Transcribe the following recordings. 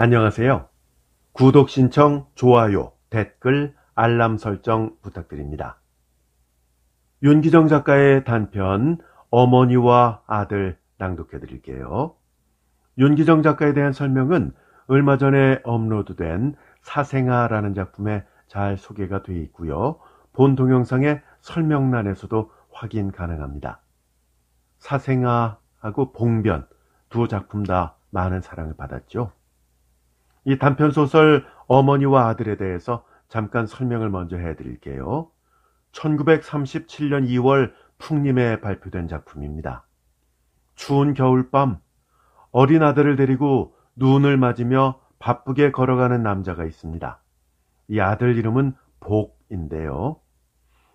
안녕하세요. 구독 신청, 좋아요, 댓글, 알람 설정 부탁드립니다. 윤기정 작가의 단편 어머니와 아들 낭독해 드릴게요. 윤기정 작가에 대한 설명은 얼마 전에 업로드된 사생아라는 작품에 잘 소개가 되어 있고요. 본 동영상의 설명란에서도 확인 가능합니다. 사생아하고 봉변 두 작품 다 많은 사랑을 받았죠. 이 단편 소설 어머니와 아들에 대해서 잠깐 설명을 먼저 해드릴게요. 1937년 2월 풍림에 발표된 작품입니다. 추운 겨울밤, 어린 아들을 데리고 눈을 맞으며 바쁘게 걸어가는 남자가 있습니다. 이 아들 이름은 복인데요.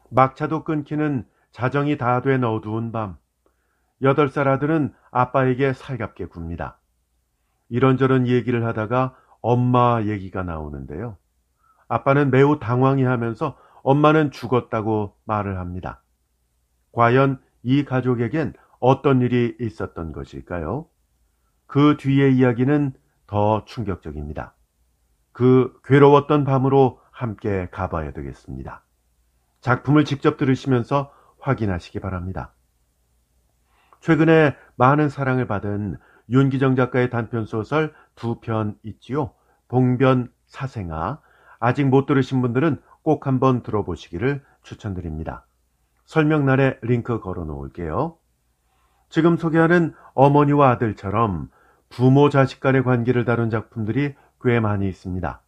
막차도 끊기는 자정이 다 된 어두운 밤, 여덟 살 아들은 아빠에게 살갑게 굽니다. 이런저런 얘기를 하다가 엄마 얘기가 나오는데요. 아빠는 매우 당황해 하면서 엄마는 죽었다고 말을 합니다. 과연 이 가족에겐 어떤 일이 있었던 것일까요? 그 뒤의 이야기는 더 충격적입니다. 그 괴로웠던 밤으로 함께 가봐야 되겠습니다. 작품을 직접 들으시면서 확인하시기 바랍니다. 최근에 많은 사랑을 받은 윤기정 작가의 단편 소설 두편 있지요. 봉변 사생아. 아직 못 들으신 분들은 꼭 한번 들어보시기를 추천드립니다. 설명란에 링크 걸어 놓을게요. 지금 소개하는 어머니와 아들처럼 부모 자식 간의 관계를 다룬 작품들이 꽤 많이 있습니다.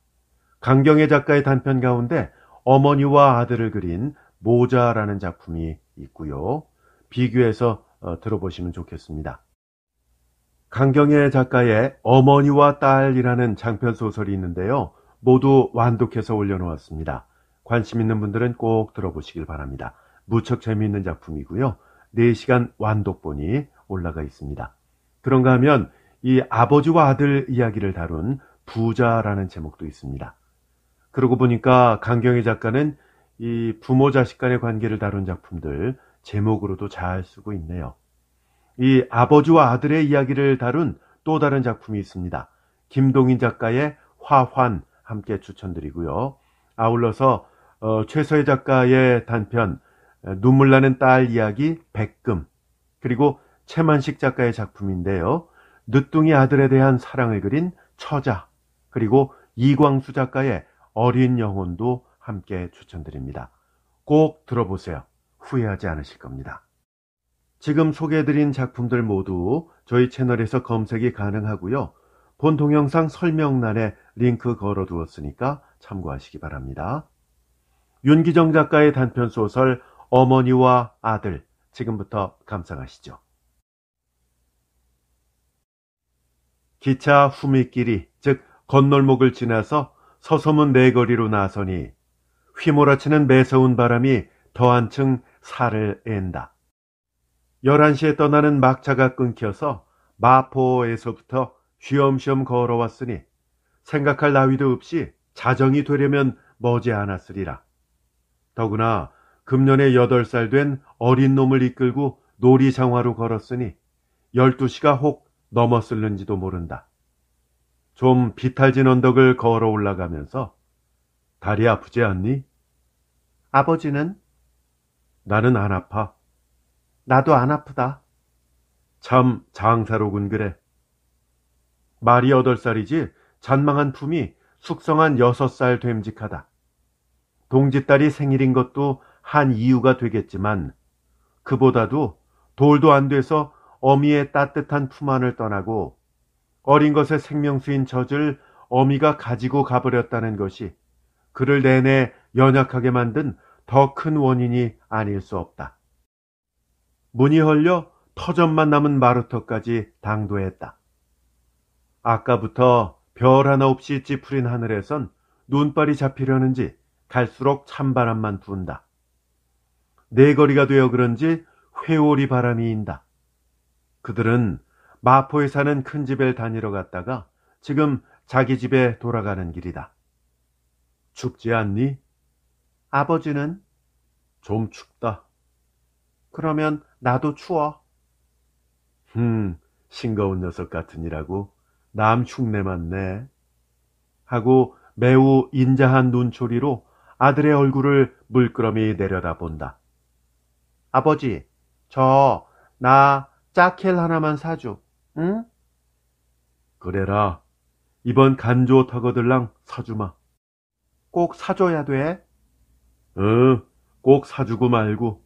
강경애 작가의 단편 가운데 어머니와 아들을 그린 모자라는 작품이 있고요. 비교해서 어, 들어보시면 좋겠습니다. 강경애 작가의 어머니와 딸이라는 장편 소설이 있는데요. 모두 완독해서 올려놓았습니다. 관심 있는 분들은 꼭 들어보시길 바랍니다. 무척 재미있는 작품이고요. 4시간 완독본이 올라가 있습니다. 그런가 하면 이 아버지와 아들 이야기를 다룬 부자라는 제목도 있습니다. 그러고 보니까 강경애 작가는 이 부모 자식 간의 관계를 다룬 작품들 제목으로도 잘 쓰고 있네요. 이 아버지와 아들의 이야기를 다룬 또 다른 작품이 있습니다. 김동인 작가의 화환 함께 추천드리고요. 아울러서 어, 최서희 작가의 단편 눈물 나는 딸 이야기 백금 그리고 최만식 작가의 작품인데요. 늦둥이 아들에 대한 사랑을 그린 처자 그리고 이광수 작가의 어린 영혼도 함께 추천드립니다. 꼭 들어보세요. 후회하지 않으실 겁니다. 지금 소개해드린 작품들 모두 저희 채널에서 검색이 가능하고요. 본 동영상 설명란에 링크 걸어두었으니까 참고하시기 바랍니다. 윤기정 작가의 단편 소설 어머니와 아들 지금부터 감상하시죠. 기차 후미끼리 즉 건널목을 지나서 서소문 내거리로 네 나서니 휘몰아치는 매서운 바람이 더한층 살을 앤다. 11시에 떠나는 막차가 끊겨서 마포에서부터 쉬엄쉬엄 걸어왔으니 생각할 나위도 없이 자정이 되려면 머지않았으리라. 더구나 금년에 8살 된 어린 놈을 이끌고 놀이장화로 걸었으니 12시가 혹 넘었을는지도 모른다. 좀 비탈진 언덕을 걸어 올라가면서 다리 아프지 않니? 아버지는? 나는 안 아파. 나도 안 아프다. 참 장사로군 그래. 말이 여덟 살이지 잔망한 품이 숙성한 여섯 살 됨직하다. 동짓딸이 생일인 것도 한 이유가 되겠지만 그보다도 돌도 안 돼서 어미의 따뜻한 품 안을 떠나고 어린 것의 생명수인 젖을 어미가 가지고 가버렸다는 것이 그를 내내 연약하게 만든 더 큰 원인이 아닐 수 없다. 문이 헐려 터전만 남은 마루터까지 당도했다. 아까부터 별 하나 없이 찌푸린 하늘에선 눈발이 잡히려는지 갈수록 찬바람만 분다. 내거리가 되어 그런지 회오리 바람이 인다. 그들은 마포에 사는 큰 집에 다니러 갔다가 지금 자기 집에 돌아가는 길이다. 춥지 않니? 아버지는? 좀 춥다. 그러면 나도 추워. 흠, 싱거운 녀석 같으니라고 남 흉내만 내. 하고 매우 인자한 눈초리로 아들의 얼굴을 물끄러미 내려다본다. 아버지, 저, 나, 짜켈 하나만 사줘, 응? 그래라. 이번 간조 터거들랑 사주마. 꼭 사줘야 돼. 응, 꼭 사주고 말고.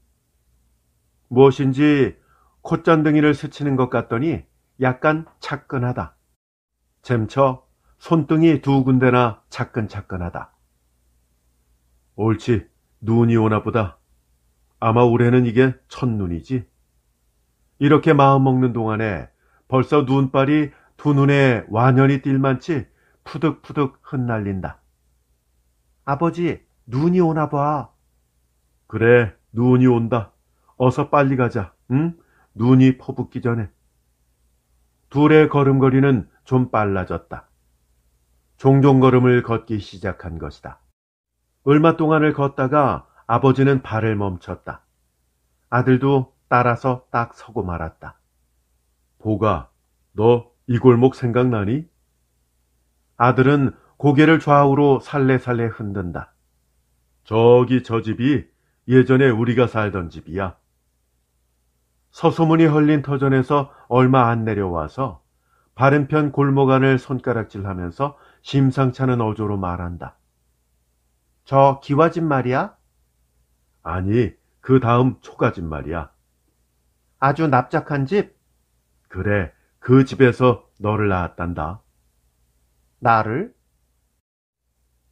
무엇인지 콧잔등이를 스치는 것 같더니 약간 차끈하다. 잼처 손등이 두 군데나 차끈차끈하다. 옳지, 눈이 오나 보다. 아마 올해는 이게 첫눈이지. 이렇게 마음먹는 동안에 벌써 눈발이 두 눈에 완연히 띨만치 푸득푸득 흩날린다. 아버지, 눈이 오나 봐. 그래, 눈이 온다. 어서 빨리 가자. 응? 눈이 퍼붓기 전에. 둘의 걸음걸이는좀 빨라졌다. 종종 걸음을 걷기 시작한 것이다. 얼마 동안을 걷다가 아버지는 발을 멈췄다. 아들도 따라서 딱 서고 말았다. 보가, 너 이 골목 생각나니? 아들은 고개를 좌우로 살레살레 흔든다. 저기 저 집이 예전에 우리가 살던 집이야. 서소문이 흘린 터전에서 얼마 안 내려와서 바른편 골목 안을 손가락질하면서 심상찮은 어조로 말한다. 저 기와집 말이야? 아니, 그 다음 초가집 말이야. 아주 납작한 집? 그래, 그 집에서 너를 낳았단다. 나를?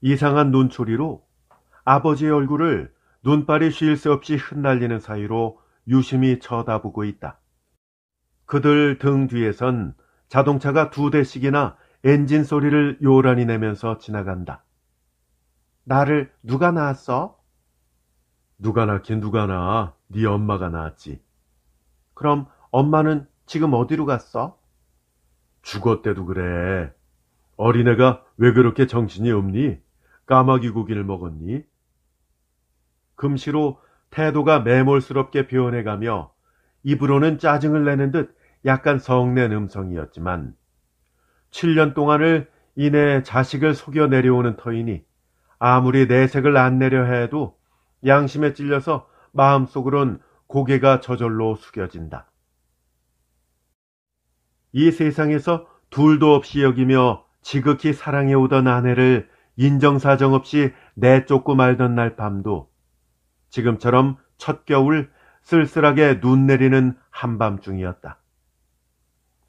이상한 눈초리로 아버지의 얼굴을 눈발이 쉴 새 없이 흩날리는 사이로 유심히 쳐다보고 있다. 그들 등 뒤에선 자동차가 두 대씩이나 엔진 소리를 요란히 내면서 지나간다. 나를 누가 낳았어? 누가 낳긴 누가 낳아. 네 엄마가 낳았지. 그럼 엄마는 지금 어디로 갔어? 죽었대도 그래. 어린애가 왜 그렇게 정신이 없니? 까마귀 고기를 먹었니? 금시로 태도가 매몰스럽게 변해가며 입으로는 짜증을 내는 듯 약간 성낸 음성이었지만 7년 동안을 이내 자식을 속여 내려오는 터이니 아무리 내색을 안 내려 해도 양심에 찔려서 마음속으론 고개가 저절로 숙여진다. 이 세상에서 둘도 없이 여기며 지극히 사랑해오던 아내를 인정사정 없이 내쫓고 말던 날 밤도 지금처럼 첫겨울 쓸쓸하게 눈 내리는 한밤중이었다.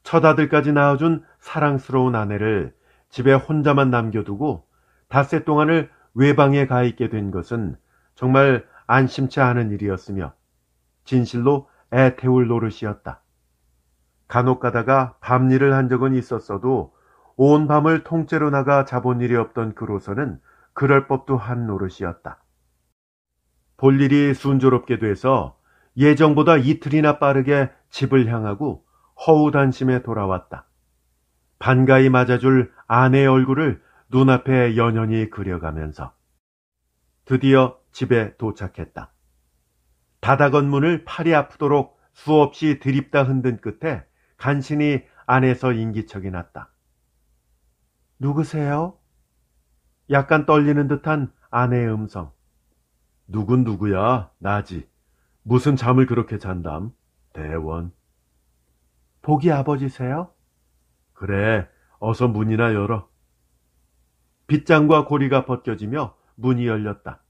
첫 아들까지 낳아준 사랑스러운 아내를 집에 혼자만 남겨두고 닷새 동안을 외방에 가 있게 된 것은 정말 안심치 않은 일이었으며 진실로 애 태울 노릇이었다. 간혹 가다가 밤일을 한 적은 있었어도 온 밤을 통째로 나가 자본 일이 없던 그로서는 그럴 법도 한 노릇이었다. 볼 일이 순조롭게 돼서 예정보다 이틀이나 빠르게 집을 향하고 허우단심에 돌아왔다. 반가이 맞아줄 아내의 얼굴을 눈앞에 연연히 그려가면서 드디어 집에 도착했다. 다다건 문을 팔이 아프도록 수없이 들입다 흔든 끝에 간신히 안에서 인기척이 났다. 누구세요? 약간 떨리는 듯한 아내의 음성. 누군 누구야? 나지. 무슨 잠을 그렇게 잔담? 대원. 복이 아버지세요? 그래, 어서 문이나 열어. 빗장과 고리가 벗겨지며 문이 열렸다.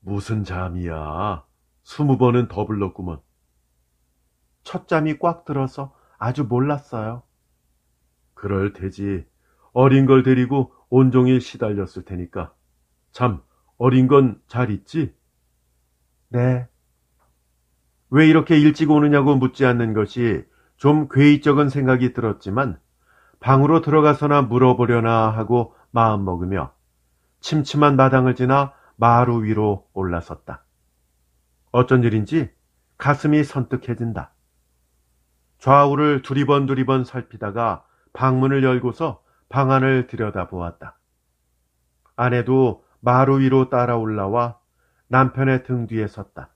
무슨 잠이야. 스무 번은 더 불렀구먼. 첫 잠이 꽉 들어서 아주 몰랐어요. 그럴 테지. 어린 걸 데리고 온종일 시달렸을 테니까. 참, 어린 건 잘 있지? 네. 왜 이렇게 일찍 오느냐고 묻지 않는 것이 좀 괴이적은 생각이 들었지만 방으로 들어가서나 물어보려나 하고 마음먹으며 침침한 마당을 지나 마루 위로 올라섰다. 어쩐 일인지 가슴이 선뜩해진다. 좌우를 두리번 두리번 살피다가 방문을 열고서 방 안을 들여다보았다. 아내도 마루 위로 따라 올라와 남편의 등 뒤에 섰다.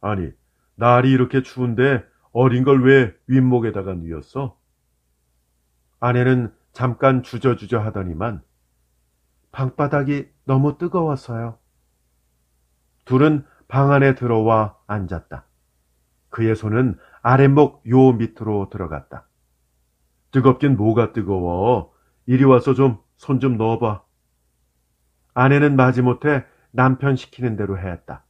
아니, 날이 이렇게 추운데 어린 걸 왜 윗목에다가 누였어? 아내는 잠깐 주저주저 하더니만 방바닥이 너무 뜨거워서요. 둘은 방 안에 들어와 앉았다. 그의 손은 아랫목 요 밑으로 들어갔다. 뜨겁긴 뭐가 뜨거워. 이리 와서 좀 손좀 좀 넣어봐. 아내는 마지못해 남편 시키는 대로 해 했다.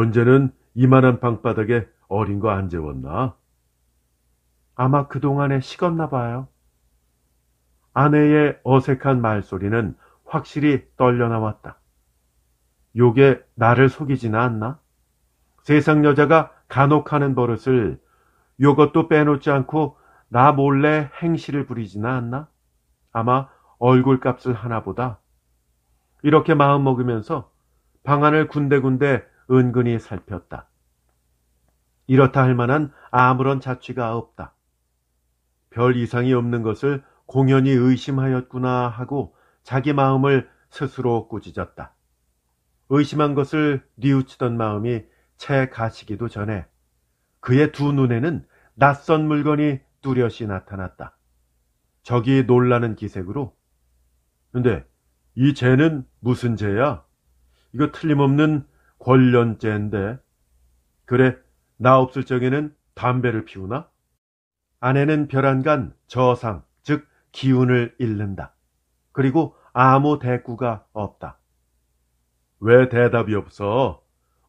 언제는 이만한 방바닥에 어린 거 안 재웠나? 아마 그동안에 식었나 봐요. 아내의 어색한 말소리는 확실히 떨려나왔다. 요게 나를 속이지는 않나? 세상 여자가 간혹 하는 버릇을 요것도 빼놓지 않고 나 몰래 행실을 부리지는 않나? 아마 얼굴값을 하나보다 이렇게 마음먹으면서 방안을 군데군데 은근히 살폈다. 이렇다 할 만한 아무런 자취가 없다. 별 이상이 없는 것을 공연히 의심하였구나 하고 자기 마음을 스스로 꾸짖었다. 의심한 것을 뉘우치던 마음이 채 가시기도 전에 그의 두 눈에는 낯선 물건이 뚜렷이 나타났다. 저기 놀라는 기색으로 근데 이 죄는 무슨 죄야? 이거 틀림없는 권련죄인데. 그래, 나 없을 적에는 담배를 피우나? 아내는 별안간 저상, 즉 기운을 잃는다. 그리고 아무 대꾸가 없다. 왜 대답이 없어?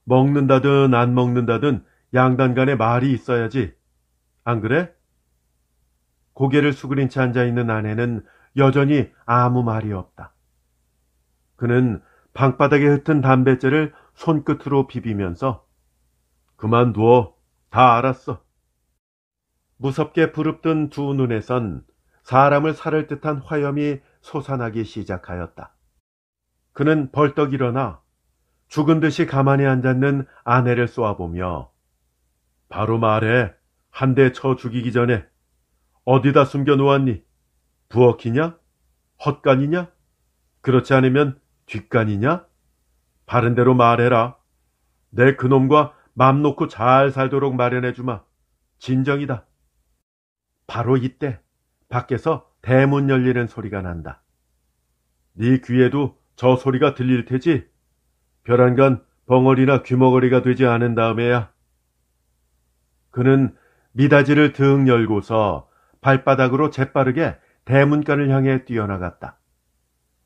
먹는다든 안 먹는다든 양단 간에 말이 있어야지. 안 그래? 고개를 수그린 채 앉아 있는 아내는 여전히 아무 말이 없다. 그는 방바닥에 흩은 담뱃재를 손끝으로 비비면서 그만두어 다 알았어. 무섭게 부릅뜬 두 눈에선 사람을 살을 듯한 화염이 솟아나기 시작하였다. 그는 벌떡 일어나 죽은 듯이 가만히 앉았는 아내를 쏘아보며 바로 말해 한 대 쳐 죽이기 전에 어디다 숨겨놓았니? 부엌이냐? 헛간이냐? 그렇지 않으면 뒷간이냐? 바른 대로 말해라. 내 그놈과 맘 놓고 잘 살도록 마련해 주마. 진정이다. 바로 이때 밖에서 대문 열리는 소리가 난다. 네 귀에도 저 소리가 들릴 테지? 벼란간 벙어리나 귀머거리가 되지 않은 다음에야. 그는 미다지를 등 열고서 발바닥으로 재빠르게 대문간을 향해 뛰어나갔다.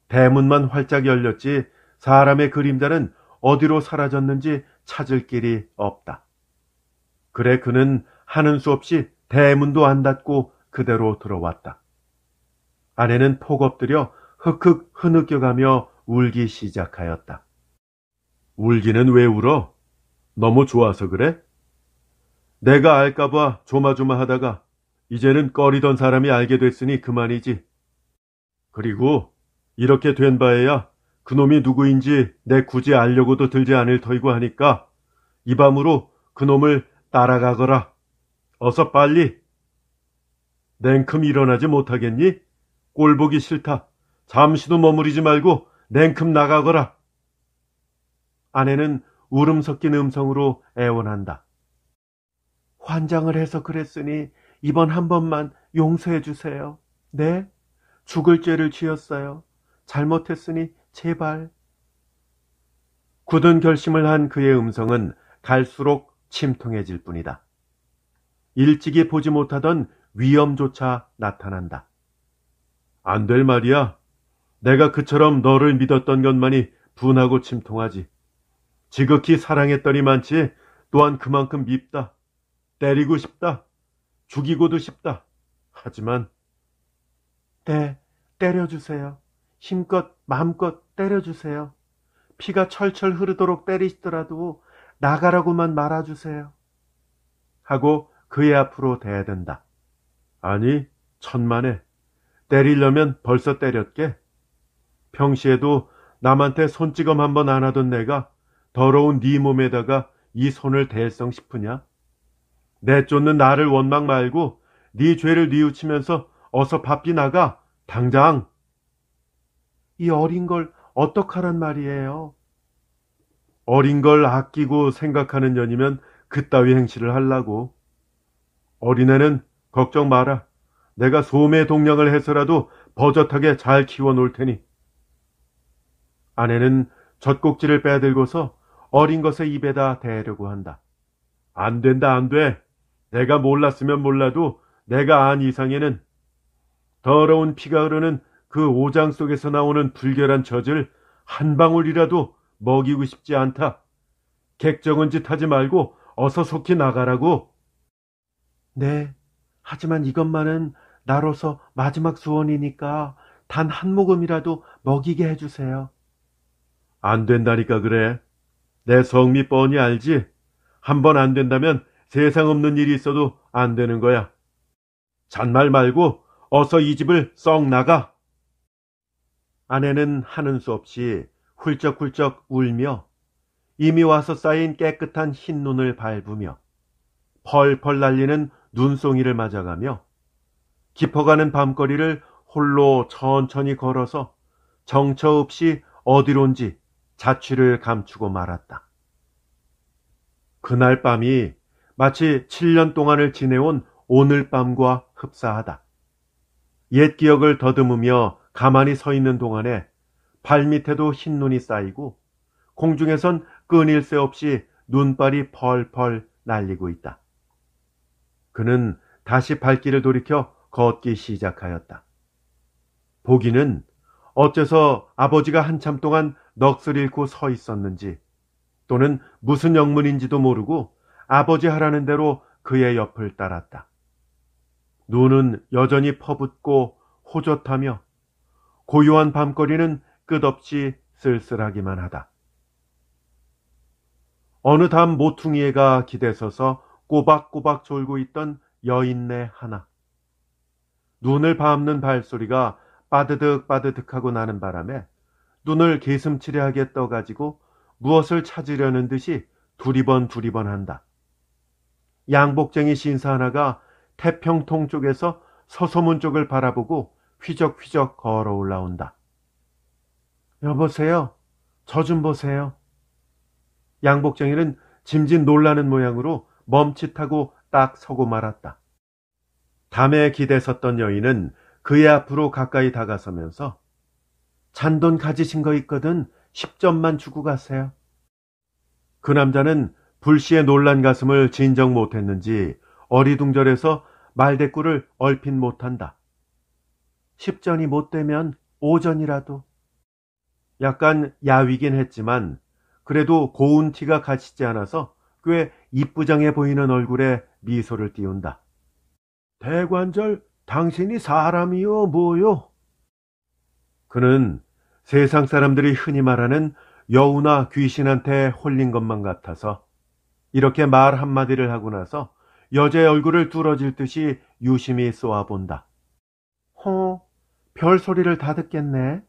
대문만 활짝 열렸지 사람의 그림자는 어디로 사라졌는지 찾을 길이 없다. 그래 그는 하는 수 없이 대문도 안 닫고 그대로 들어왔다. 아내는 폭 엎드려 흑흑 흐느껴가며 울기 시작하였다. 울기는 왜 울어? 너무 좋아서 그래? 내가 알까봐 조마조마하다가 이제는 꺼리던 사람이 알게 됐으니 그만이지. 그리고 이렇게 된 바에야 그놈이 누구인지 내 굳이 알려고도 들지 않을 터이고 하니까 이 밤으로 그놈을 따라가거라. 어서 빨리. 냉큼 일어나지 못하겠니? 꼴보기 싫다. 잠시도 머무리지 말고 냉큼 나가거라. 아내는 울음 섞인 음성으로 애원한다. 환장을 해서 그랬으니 이번 한 번만 용서해 주세요. 네? 죽을 죄를 지었어요. 잘못했으니 제발. 굳은 결심을 한 그의 음성은 갈수록 침통해질 뿐이다. 일찍이 보지 못하던 위험조차 나타난다. 안 될 말이야. 내가 그처럼 너를 믿었던 것만이 분하고 침통하지. 지극히 사랑했더니만치 또한 그만큼 밉다. 때리고 싶다. 죽이고도 싶다. 하지만 네, 때려주세요. 힘껏 마음껏 때려주세요. 피가 철철 흐르도록 때리시더라도 나가라고만 말아주세요. 하고 그의 앞으로 대야 된다. 아니, 천만에. 때리려면 벌써 때렸게. 평시에도 남한테 손찌검 한 번 안 하던 내가 더러운 네 몸에다가 이 손을 대성 싶으냐? 내쫓는 나를 원망 말고 네 죄를 뉘우치면서 어서 바비 나가 당장 이 어린 걸 어떡하란 말이에요. 어린 걸 아끼고 생각하는 년이면 그따위 행실을 하려고 어린애는 걱정 마라. 내가 소매 동량을 해서라도 버젓하게 잘 키워놓을 테니. 아내는 젖꼭지를 빼들고서 어린 것의 입에다 대려고 한다. 안 된다, 안 돼. 내가 몰랐으면 몰라도 내가 안 이상에는 더러운 피가 흐르는 그 오장 속에서 나오는 불결한 젖을 한 방울이라도 먹이고 싶지 않다. 객정은 짓 하지 말고 어서 속히 나가라고. 네, 하지만 이것만은 나로서 마지막 수원이니까단 한 모금이라도 먹이게 해주세요. 안 된다니까 그래. 내 성미 뻔히 알지? 한 번 안 된다면 세상 없는 일이 있어도 안 되는 거야. 잔말 말고 어서 이 집을 썩 나가. 아내는 하는 수 없이 훌쩍훌쩍 울며 이미 와서 쌓인 깨끗한 흰 눈을 밟으며 펄펄 날리는 눈송이를 맞아가며 깊어가는 밤거리를 홀로 천천히 걸어서 정처 없이 어디론지 자취를 감추고 말았다. 그날 밤이 마치 7년 동안을 지내온 오늘 밤과 흡사하다. 옛 기억을 더듬으며 가만히 서 있는 동안에 발밑에도 흰 눈이 쌓이고 공중에선 끊일 새 없이 눈발이 펄펄 날리고 있다. 그는 다시 발길을 돌이켜 걷기 시작하였다. 보기는 어째서 아버지가 한참 동안 넋을 잃고 서 있었는지 또는 무슨 영문인지도 모르고 아버지 하라는 대로 그의 옆을 따랐다. 눈은 여전히 퍼붓고 호젓하며 고요한 밤거리는 끝없이 쓸쓸하기만 하다. 어느 담 모퉁이에가 기대서서 꼬박꼬박 졸고 있던 여인네 하나. 눈을 밟는 발소리가 빠드득 빠드득하고 나는 바람에 눈을 개슴치레하게 떠가지고 무엇을 찾으려는 듯이 두리번 두리번 한다. 양복쟁이 신사 하나가 태평통 쪽에서 서소문 쪽을 바라보고 휘적휘적 걸어 올라온다. 여보세요? 저 좀 보세요. 양복쟁이는 짐짓 놀라는 모양으로 멈칫하고 딱 서고 말았다. 담에 기대 섰던 여인은 그의 앞으로 가까이 다가서면서 잔돈 가지신 거 있거든 10점만 주고 가세요. 그 남자는 불시에 놀란 가슴을 진정 못했는지 어리둥절해서 말대꾸를 얼핏 못한다. 1 0전이 못되면 5전이라도 약간 야위긴 했지만 그래도 고운 티가 가시지 않아서 꽤 이쁘장해 보이는 얼굴에 미소를 띄운다. 대관절 당신이 사람이요 뭐요? 그는 세상 사람들이 흔히 말하는 여우나 귀신한테 홀린 것만 같아서 이렇게 말 한마디를 하고 나서 여자의 얼굴을 뚫어질 듯이 유심히 쏘아본다. 허, 별 소리를 다 듣겠네.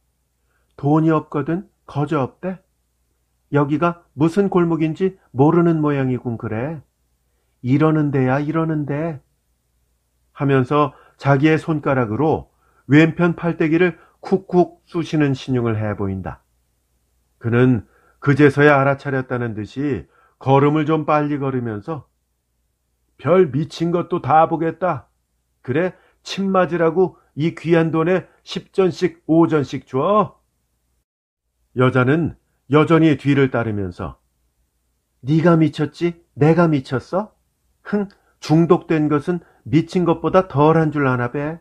돈이 없거든 거저 없대. 여기가 무슨 골목인지 모르는 모양이군 그래. 이러는데야 이러는데. 하면서 자기의 손가락으로 왼편 팔대기를 쿡쿡 쑤시는 신용을 해 보인다. 그는 그제서야 알아차렸다는 듯이 걸음을 좀 빨리 걸으면서 별 미친 것도 다 보겠다. 그래 침 맞으라고 이 귀한 돈에 10전씩 5전씩 줘. 여자는 여전히 뒤를 따르면서 네가 미쳤지? 내가 미쳤어? 흥, 중독된 것은 미친 것보다 덜한 줄 아나 배.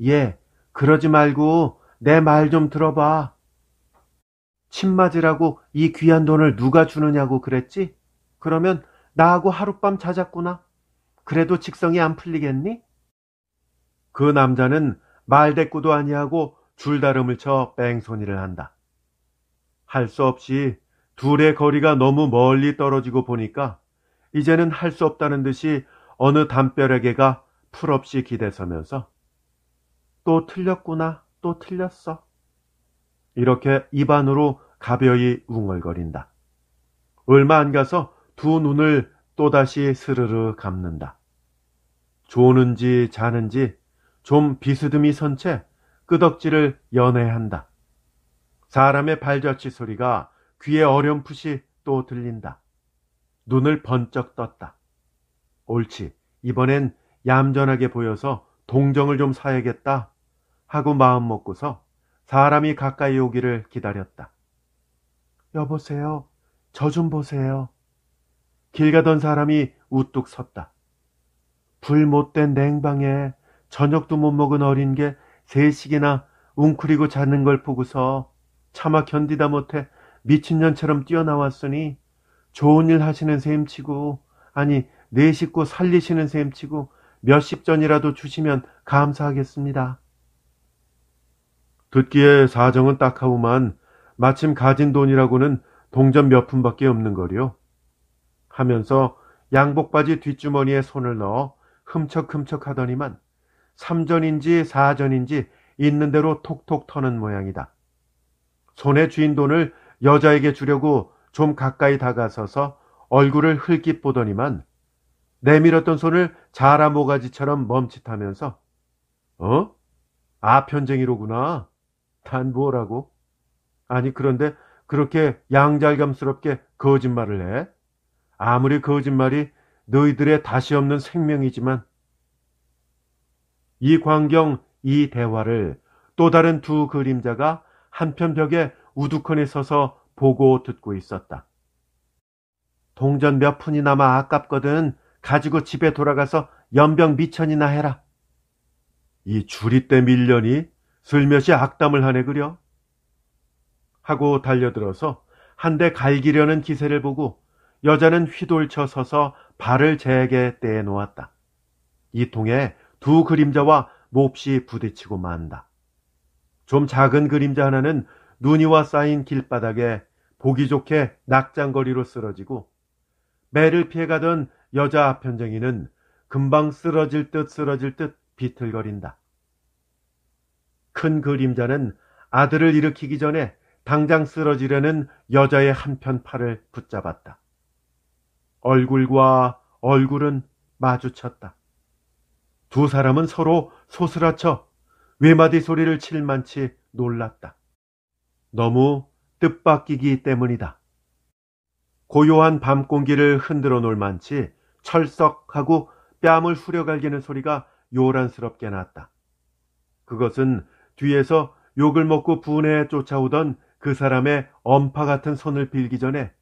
예, 그러지 말고 내 말 좀 들어봐. 침 맞으라고 이 귀한 돈을 누가 주느냐고 그랬지? 그러면 나하고 하룻밤 자자꾸나. 그래도 직성이 안 풀리겠니? 그 남자는 말대꾸도 아니하고 줄다름을 쳐 뺑소니를 한다. 할 수 없이 둘의 거리가 너무 멀리 떨어지고 보니까 이제는 할 수 없다는 듯이 어느 담벼락에가 풀없이 기대서면서 또 틀렸구나, 또 틀렸어. 이렇게 입안으로 가벼이 웅얼거린다. 얼마 안 가서 두 눈을 또다시 스르르 감는다. 조는지 자는지 좀 비스듬히 선 채 끄덕지를 연애한다 사람의 발자취 소리가 귀에 어렴풋이 또 들린다. 눈을 번쩍 떴다. 옳지. 이번엔 얌전하게 보여서 동정을 좀 사야겠다 하고 마음 먹고서 사람이 가까이 오기를 기다렸다. 여보세요. 저 좀 보세요. 길 가던 사람이 우뚝 섰다. 불 못된 냉방에 저녁도 못 먹은 어린 게 세식이나 웅크리고 자는 걸 보고서 차마 견디다 못해 미친년처럼 뛰어나왔으니 좋은 일 하시는 셈치고 아니 내 식구 살리시는 셈치고 몇십 전이라도 주시면 감사하겠습니다. 듣기에 사정은 딱하오만 마침 가진 돈이라고는 동전 몇 푼밖에 없는 거요 리 하면서 양복바지 뒷주머니에 손을 넣어 흠척흠척 하더니만 3전인지4전인지 있는 대로 톡톡 터는 모양이다. 손의 쥔 돈을 여자에게 주려고 좀 가까이 다가서서 얼굴을 흘낏 보더니만 내밀었던 손을 자라 모가지처럼 멈칫하면서 어? 아 편쟁이로구나. 단 뭐라고? 아니 그런데 그렇게 양잘감스럽게 거짓말을 해? 아무리 거짓말이 너희들의 다시 없는 생명이지만 이 광경, 이 대화를 또 다른 두 그림자가 한편 벽에 우두커니 서서 보고 듣고 있었다. 동전 몇 푼이 나마 아깝거든 가지고 집에 돌아가서 연병 미천이나 해라. 이 주리대 밀려니 슬며시 악담을 하네 그려. 하고 달려들어서 한 대 갈기려는 기세를 보고 여자는 휘돌쳐 서서 발을 제게 떼어 놓았다. 이 통에 두 그림자와 몹시 부딪히고 만다. 좀 작은 그림자 하나는 눈이와 쌓인 길바닥에 보기 좋게 낙장거리로 쓰러지고 매를 피해가던 여자 편정이는 금방 쓰러질 듯 쓰러질 듯 비틀거린다. 큰 그림자는 아들을 일으키기 전에 당장 쓰러지려는 여자의 한편 팔을 붙잡았다. 얼굴과 얼굴은 마주쳤다. 두 사람은 서로 소스라쳐 외마디 소리를 칠 만치 놀랐다. 너무 뜻밖이기 때문이다. 고요한 밤 공기를 흔들어 놓을 만치 철썩하고 뺨을 후려갈기는 소리가 요란스럽게 났다. 그것은 뒤에서 욕을 먹고 분해에 쫓아오던 그 사람의 엄파 같은 손을 빌기 전에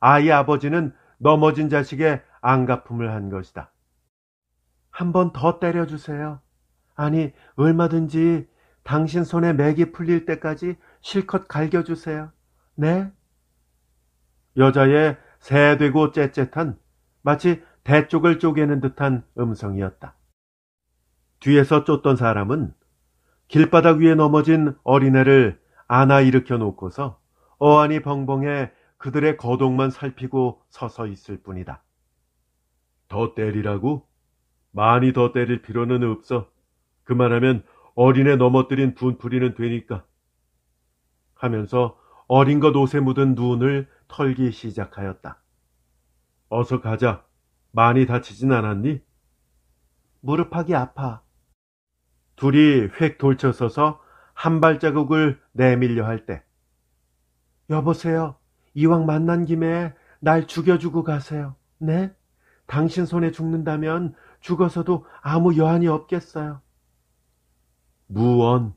아이 아버지는 넘어진 자식의 안가품을 한 것이다. 한번더 때려주세요. 아니, 얼마든지 당신 손에 맥이 풀릴 때까지 실컷 갈겨주세요. 네? 여자의 새되고 째째한 마치 대쪽을 쪼개는 듯한 음성이었다. 뒤에서 쫓던 사람은 길바닥 위에 넘어진 어린애를 안아 일으켜 놓고서 어안이 벙벙해 그들의 거동만 살피고 서서 있을 뿐이다. 더 때리라고? 많이 더 때릴 필요는 없어. 그만하면 어린애 넘어뜨린 분풀이는 되니까. 하면서 어린 것 옷에 묻은 눈을 털기 시작하였다. 어서 가자. 많이 다치진 않았니? 무릎하기 아파. 둘이 획 돌쳐서서 한 발자국을 내밀려 할 때. 여보세요. 이왕 만난 김에 날 죽여주고 가세요. 네? 당신 손에 죽는다면 죽어서도 아무 여한이 없겠어요. 무언.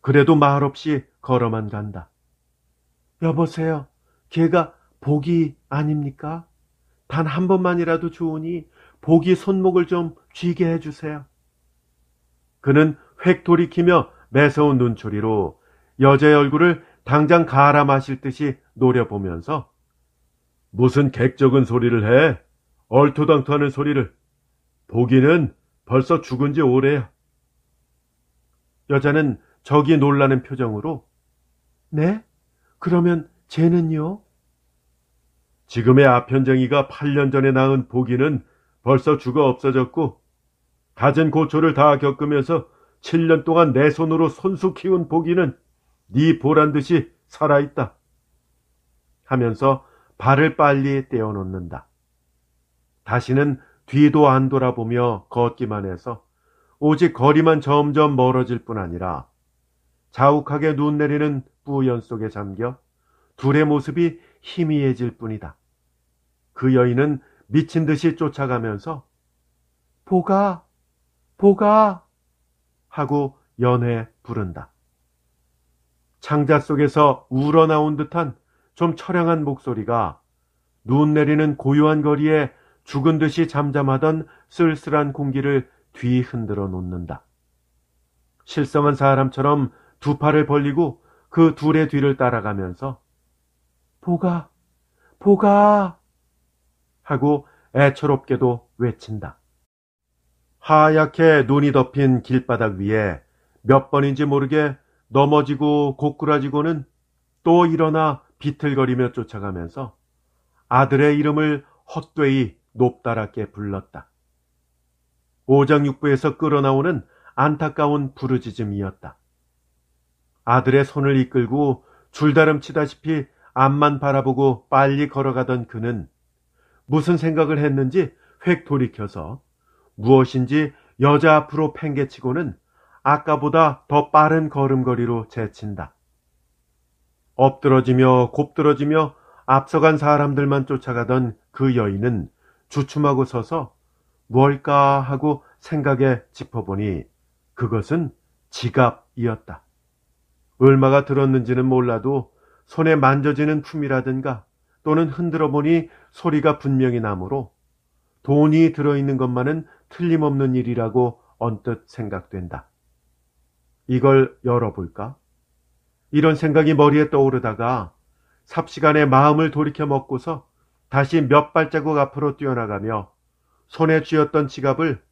그래도 말없이 걸어만 간다. 여보세요. 걔가 복이 아닙니까? 단 한 번만이라도 좋으니 복이 손목을 좀 쥐게 해주세요. 그는 획 돌이키며 매서운 눈초리로 여자의 얼굴을 당장 가아 마실 듯이 노려보면서 무슨 객적은 소리를 해? 얼토당토하는 소리를 보기는 벌써 죽은 지 오래야. 여자는 저기 놀라는 표정으로 네? 그러면 쟤는요? 지금의 아편쟁이가 8년 전에 낳은 보기는 벌써 죽어 없어졌고 가진 고초를 다 겪으면서 7년 동안 내 손으로 손수 키운 보기는 네 보란 듯이 살아있다. 하면서 발을 빨리 떼어놓는다. 다시는 뒤도 안 돌아보며 걷기만 해서 오직 거리만 점점 멀어질 뿐 아니라 자욱하게 눈 내리는 뿌연 속에 잠겨 둘의 모습이 희미해질 뿐이다. 그 여인은 미친 듯이 쫓아가면서 보가, 보가 하고 연해 부른다. 창자 속에서 우러나온 듯한 좀 처량한 목소리가 눈 내리는 고요한 거리에 죽은 듯이 잠잠하던 쓸쓸한 공기를 뒤흔들어 놓는다. 실성한 사람처럼 두 팔을 벌리고 그 둘의 뒤를 따라가면서 보가, 보가 하고 애처롭게도 외친다. 하얗게 눈이 덮인 길바닥 위에 몇 번인지 모르게 넘어지고 고꾸라지고는 또 일어나 비틀거리며 쫓아가면서 아들의 이름을 헛되이 높다랗게 불렀다. 오장육부에서 끌어나오는 안타까운 부르짖음이었다. 아들의 손을 이끌고 줄다름 치다시피 앞만 바라보고 빨리 걸어가던 그는 무슨 생각을 했는지 획 돌이켜서 무엇인지 여자 앞으로 팽개치고는 아까보다 더 빠른 걸음걸이로 재친다. 엎드러지며 곱드러지며 앞서간 사람들만 쫓아가던 그 여인은 주춤하고 서서 뭘까 하고 생각에 짚어보니 그것은 지갑이었다. 얼마가 들었는지는 몰라도 손에 만져지는 품이라든가 또는 흔들어 보니 소리가 분명히 나므로 돈이 들어있는 것만은 틀림없는 일이라고 언뜻 생각된다. 이걸 열어볼까? 이런 생각이 머리에 떠오르다가 삽시간에 마음을 돌이켜 먹고서 다시 몇 발자국 앞으로 뛰어나가며 손에 쥐었던 지갑을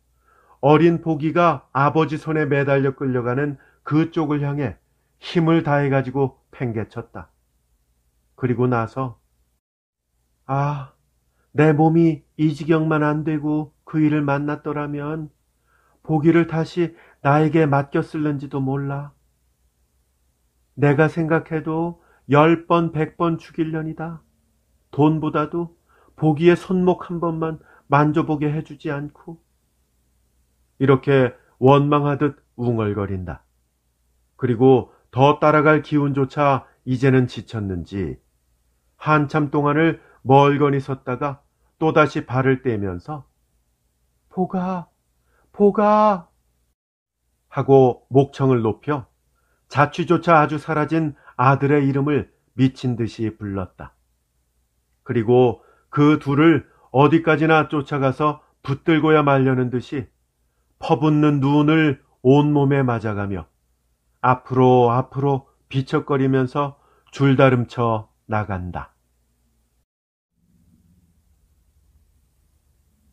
어린 포기가 아버지 손에 매달려 끌려가는 그쪽을 향해 힘을 다해 가지고 팽개쳤다. 그리고 나서 아, 내 몸이 이 지경만 안 되고 그 일을 만났더라면 보기를 다시 나에게 맡겼을는지도 몰라. 내가 생각해도 열 번, 백 번 죽일년이다. 돈보다도 보기에 손목 한 번만 만져보게 해주지 않고 이렇게 원망하듯 웅얼거린다. 그리고 더 따라갈 기운조차 이제는 지쳤는지 한참 동안을 멀거니 섰다가 또다시 발을 떼면서 보가, 보가 하고 목청을 높여 자취조차 아주 사라진 아들의 이름을 미친 듯이 불렀다. 그리고 그 둘을 어디까지나 쫓아가서 붙들고야 말려는 듯이 퍼붓는 눈을 온몸에 맞아가며 앞으로 앞으로 비척거리면서 줄다름쳐 나간다.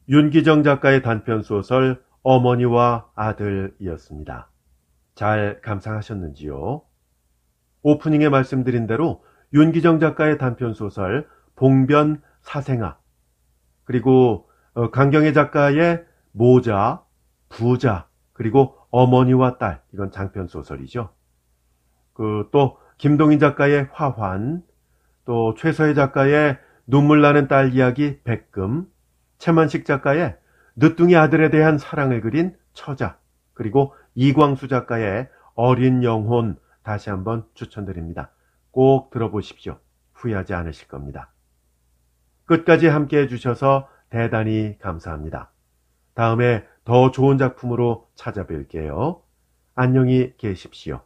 윤기정 작가의 단편 소설 어머니와 아들이었습니다. 잘 감상하셨는지요? 오프닝에 말씀드린 대로 윤기정 작가의 단편 소설 봉변 사생아 그리고 어, 강경애 작가의 모자, 부자 그리고 어머니와 딸 이건 장편 소설이죠. 그또 김동인 작가의 화환, 또 최서혜 작가의 눈물 나는 딸 이야기 백금, 채만식 작가의 늦둥이 아들에 대한 사랑을 그린 처자, 그리고 이광수 작가의 어린 영혼 다시 한번 추천드립니다. 꼭 들어보십시오. 후회하지 않으실 겁니다. 끝까지 함께 해주셔서 대단히 감사합니다. 다음에 더 좋은 작품으로 찾아뵐게요. 안녕히 계십시오.